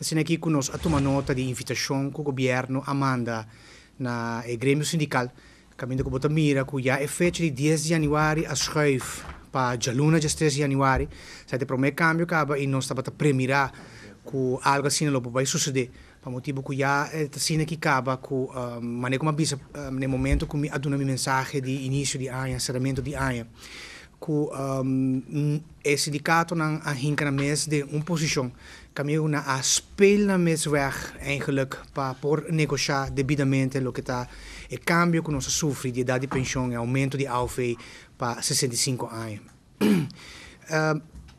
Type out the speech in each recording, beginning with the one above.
Está aqui conosco a tomar nota de invitação que o governo amanda na eh, Grêmio Sindical. Caminho que bota que já é feito de 10 de janeiro a 6 para Jaluna, de 13 de janeiro. Sai de primeiro câmbio, acaba e não estamos a premiar que algo assim não vai suceder. Para motivo que já é assim que acaba, que uh, maneira como avisa, uh, no momento que me aduna minha mensagem de início de ano, encerramento de ano ku um, e sindicato nang ahinka na mes de un posición camino na a na mes weg eigenlijk pa por negociar debidamente lo que tá e cambio que nós sofre de idade de pensão e aumento de alfe para 65 anos.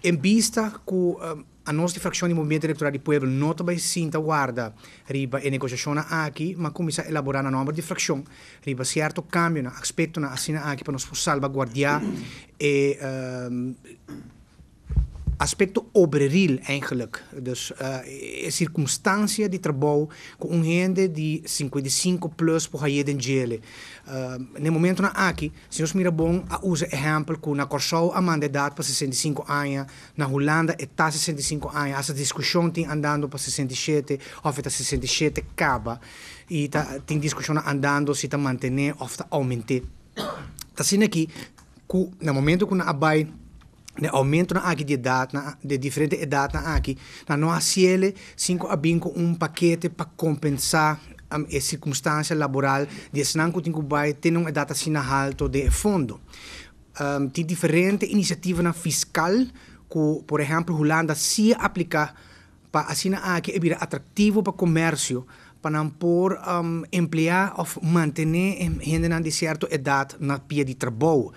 em vista que um, a nostra frazione di movimento eleitoral do povo não também sinta guarda riba e negociação aqui, ma come si elaborar a nova de fração riba certo cambiano, na aspecto na assina aqui para nos salvaguardar e uh, aspecto obreril eigenlijk. Dus uh, eh, circumstância de trabalho com um rende de 55 plus por aí de gele. Uh, no momento na aqui, se nós mira bom, a usa exemplo que na Corsol a mandedade para 65 anos, na Holanda está 65 anos, essa discussão tem andando para 67, ou está 67 acaba e tá, tem discussão andando se está mantendo ou está aumentando. Está assim aqui, no momento que na abai né, aumento anche di de di de età anche, na nossa assieme cinco a 5 um pacchetto para compensar um, circunstância laboral de senão que o vai ter uma data sina alto de fundo um, tem diferentes iniciativas na fiscal que por exemplo Holanda se aplica para assim aqui é atrativo para comércio para por um, emplear of mantener gente na certa idade na pia de trabalho.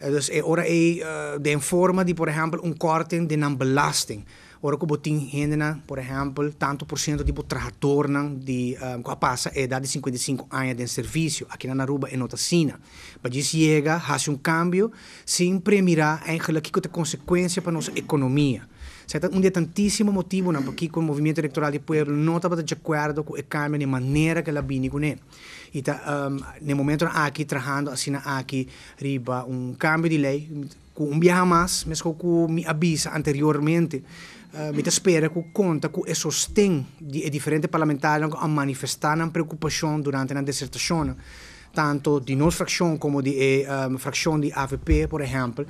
Eh, dus eh, ora é de forma de, por exemplo, um corte de não belasting. Ora que tem gente por exemplo, tanto por cento de trabalhador de um, passa a é idade de 55 anos de serviço, aqui na Naruba e na sina. Para isso chega, faz um cambio, sem premiar, eigenlijk, que tem consequência para nossa economia. un di tantissimo motivo non perché il movimento elettorale di Pueblo non è d'accordo con il cambio in maniera che la bini con è. Ehm, nel momento che trabajando asina aquí riba un cambio di lei con un viaggio más, mesmo con mi avisa anteriormente Uh, mi spero che conta con il sostegno di differenti parlamentari che manifestano una preoccupazione durante la dissertazione, tanto di nostra frazione come di um, ehm, frazione di AVP, per esempio.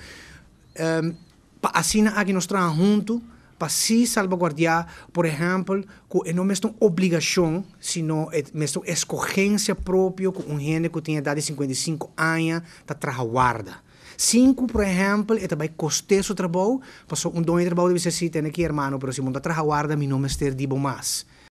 Um, assim há que nós trabalhar juntos para se salvaguardar, por exemplo, que não é uma obrigação, sino é uma escorrência própria com um gênero que tem idade de 55 anos está guarda Cinco, por exemplo, é também custei o trabalho, passou um dono de trabalho deve ser assim, tem aqui, irmão, mas se mundo a meu nome é Ter Dibo mais